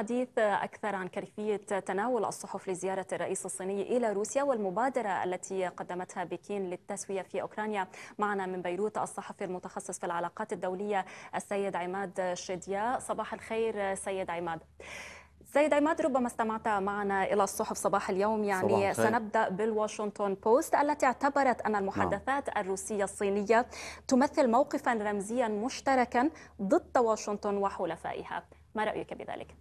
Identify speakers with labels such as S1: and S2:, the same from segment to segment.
S1: حديث أكثر عن كيفية تناول الصحف لزيارة الرئيس الصيني إلى روسيا والمبادرة التي قدمتها بكين للتسوية في أوكرانيا معنا من بيروت الصحفي المتخصص في العلاقات الدولية السيد عماد شديا صباح الخير سيد عماد سيد عماد ربما استمعت معنا إلى الصحف صباح اليوم يعني صباح سنبدأ بالواشنطن بوست التي اعتبرت أن المحادثات نعم. الروسية الصينية تمثل موقفا رمزيا مشتركا ضد واشنطن وحلفائها ما رأيك بذلك؟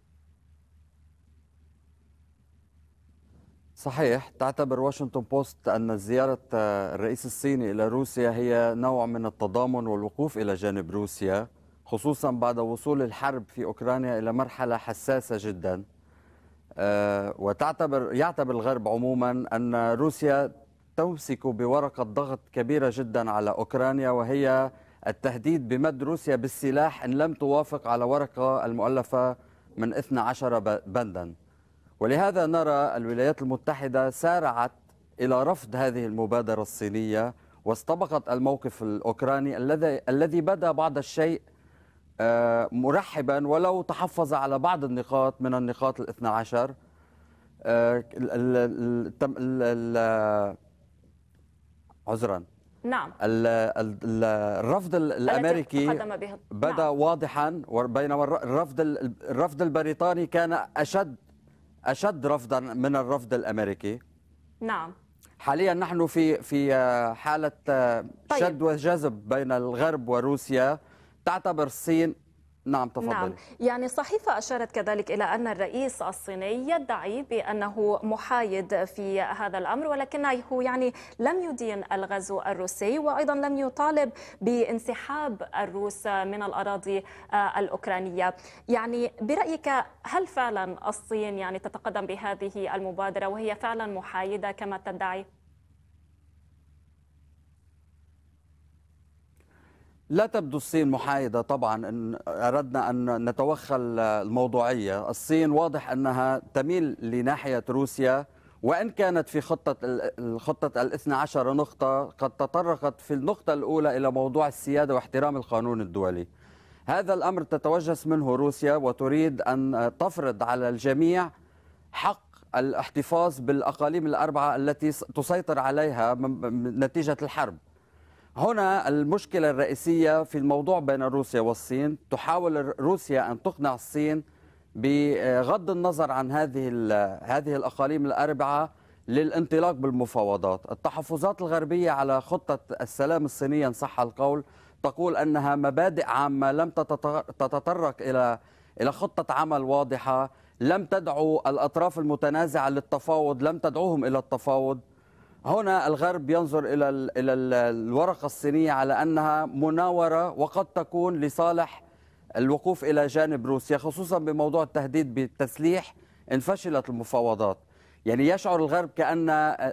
S2: صحيح تعتبر واشنطن بوست أن زيارة آه، الرئيس الصيني إلى روسيا هي نوع من التضامن والوقوف إلى جانب روسيا خصوصا بعد وصول الحرب في أوكرانيا إلى مرحلة حساسة جدا آه، وتعتبر يعتبر الغرب عموما أن روسيا تمسك بورقة ضغط كبيرة جدا على أوكرانيا وهي التهديد بمد روسيا بالسلاح إن لم توافق على ورقة المؤلفة من 12 بندا ولهذا نرى الولايات المتحدة سارعت إلى رفض هذه المبادرة الصينية واستبقت الموقف الأوكراني الذي الذي بدا بعض الشيء آه، مرحبا ولو تحفظ على بعض النقاط من النقاط الاثنى عشر آه، عذرا نعم الرفض الامريكي بدا نعم. واضحا بينما الرفض الرفض البريطاني كان اشد اشد رفضا من الرفض الامريكي نعم حاليا نحن في في آه، حاله آه، طيب. شد وجذب بين الغرب وروسيا تعتبر الصين نعم تفضل نعم.
S1: يعني الصحيفة أشارت كذلك إلى أن الرئيس الصيني يدعي بأنه محايد في هذا الأمر ولكنه يعني لم يدين الغزو الروسي وأيضا لم يطالب بانسحاب الروس من الأراضي آه، الأوكرانية يعني برأيك هل فعلا الصين يعني تتقدم بهذه المبادرة وهي فعلا محايدة كما تدعي؟
S2: لا تبدو الصين محايدة طبعا إن أردنا أن نتوخى الموضوعية الصين واضح أنها تميل لناحية روسيا وإن كانت في خطة الخطة الاثنى عشر نقطة قد تطرقت في النقطة الأولى إلى موضوع السيادة واحترام القانون الدولي هذا الأمر تتوجس منه روسيا وتريد أن تفرض على الجميع حق الاحتفاظ بالأقاليم الأربعة التي تسيطر عليها نتيجة الحرب هنا المشكلة الرئيسية في الموضوع بين روسيا والصين تحاول روسيا أن تقنع الصين بغض النظر عن هذه هذه الأقاليم الأربعة للانطلاق بالمفاوضات التحفظات الغربية على خطة السلام الصينية إن صح القول تقول أنها مبادئ عامة لم تتطرق إلى إلى خطة عمل واضحة لم تدعو الأطراف المتنازعة للتفاوض لم تدعوهم إلى التفاوض هنا الغرب ينظر الى الى الورقه الصينيه على انها مناوره وقد تكون لصالح الوقوف الى جانب روسيا خصوصا بموضوع التهديد بالتسليح ان فشلت المفاوضات. يعني يشعر الغرب كان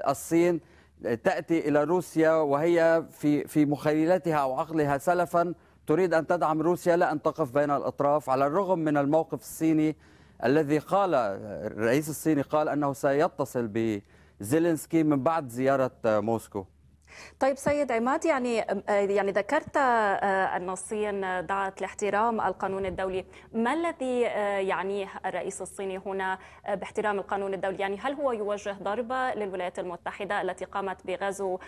S2: الصين تاتي الى روسيا وهي في في مخيلتها او عقلها سلفا تريد ان تدعم روسيا لا ان تقف بين الاطراف على الرغم من الموقف الصيني الذي قال الرئيس الصيني قال انه سيتصل ب زيلينسكي من بعد زياره آه، موسكو
S1: طيب سيد عماد يعني آه، يعني ذكرت آه، ان الصين دعت لاحترام القانون الدولي، ما الذي يعنيه الرئيس الصيني هنا باحترام القانون الدولي؟ يعني هل هو يوجه ضربه للولايات المتحده التي قامت بغزو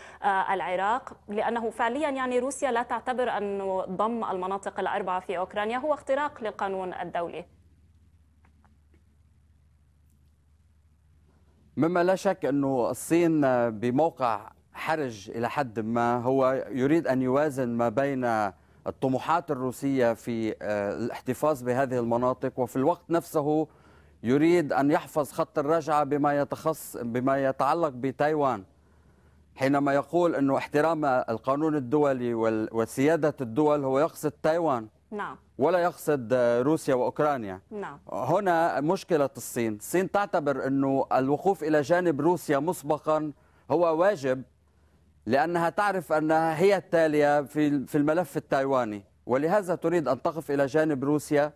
S1: العراق؟ لانه فعليا يعني روسيا لا تعتبر انه ضم المناطق الاربعه في اوكرانيا هو اختراق للقانون الدولي.
S2: مما لا شك انه الصين بموقع حرج الى حد ما هو يريد ان يوازن ما بين الطموحات الروسيه في آه، الاحتفاظ بهذه المناطق وفي الوقت نفسه يريد ان يحفظ خط الرجعه بما يتخص بما يتعلق بتايوان حينما يقول انه احترام القانون الدولي وسياده الدول هو يقصد تايوان نعم ولا يقصد روسيا واوكرانيا نعم هنا مشكله الصين الصين تعتبر انه الوقوف الى جانب روسيا مسبقا هو واجب لانها تعرف انها هي التاليه في في الملف التايواني ولهذا تريد ان تقف الى جانب روسيا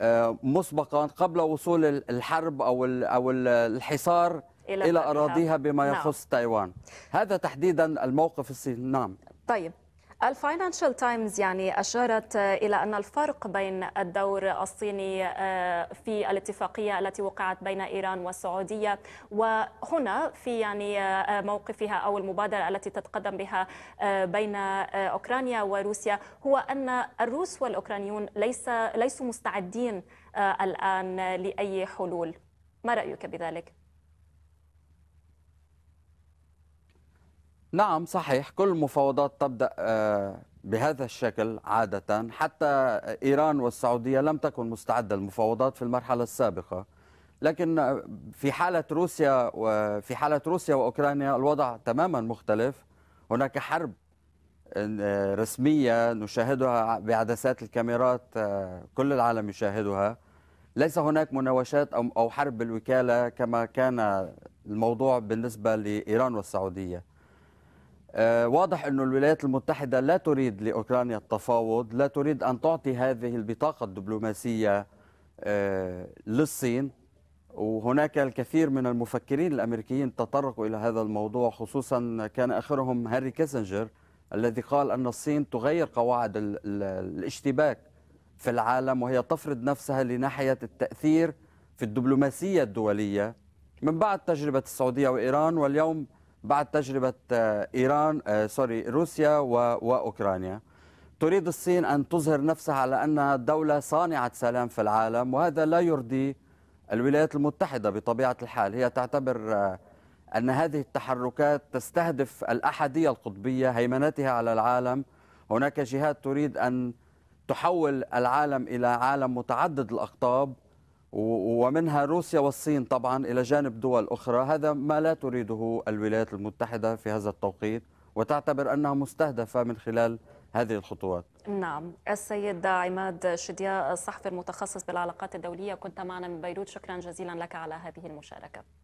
S2: آه، مسبقا قبل وصول الحرب او او الحصار الى, إلى اراضيها بما نعم. يخص نعم. تايوان هذا تحديدا الموقف الصيني نعم
S1: طيب الفاينانشال تايمز يعني أشارت إلى أن الفرق بين الدور الصيني آه، في الاتفاقية التي وقعت بين إيران والسعودية وهنا في يعني آه، موقفها أو المبادرة التي تتقدم بها آه، بين أوكرانيا وروسيا هو أن الروس والأوكرانيون ليس ليسوا مستعدين الآن لأي حلول ما رأيك بذلك؟
S2: نعم صحيح كل المفاوضات تبدأ آه، بهذا الشكل عادة حتى إيران والسعودية لم تكن مستعدة للمفاوضات في المرحلة السابقة لكن في حالة روسيا وفي حالة روسيا وأوكرانيا الوضع تماما مختلف هناك حرب آه، رسمية نشاهدها بعدسات الكاميرات آه، كل العالم يشاهدها ليس هناك مناوشات أو حرب بالوكالة كما كان الموضوع بالنسبة لإيران والسعودية آه، واضح أن الولايات المتحدة لا تريد لأوكرانيا التفاوض لا تريد أن تعطي هذه البطاقة الدبلوماسية آه، للصين وهناك الكثير من المفكرين الأمريكيين تطرقوا إلى هذا الموضوع خصوصا كان آخرهم هاري كيسنجر الذي قال أن الصين تغير قواعد الاشتباك في العالم وهي تفرض نفسها لناحية التأثير في الدبلوماسية الدولية من بعد تجربة السعودية وإيران واليوم بعد تجربة آه، إيران آه، سوري روسيا وأوكرانيا تريد الصين أن تظهر نفسها على أنها دولة صانعة سلام في العالم وهذا لا يرضي الولايات المتحدة بطبيعة الحال هي تعتبر آه، أن هذه التحركات تستهدف الأحدية القطبية هيمنتها على العالم هناك جهات تريد أن تحول العالم إلى عالم متعدد الأقطاب ومنها روسيا والصين طبعا إلى جانب دول أخرى هذا ما لا تريده الولايات المتحدة في هذا التوقيت وتعتبر أنها مستهدفة من خلال هذه الخطوات
S1: نعم السيد عماد شديا الصحفي المتخصص بالعلاقات الدولية كنت معنا من بيروت شكرا جزيلا لك على هذه المشاركة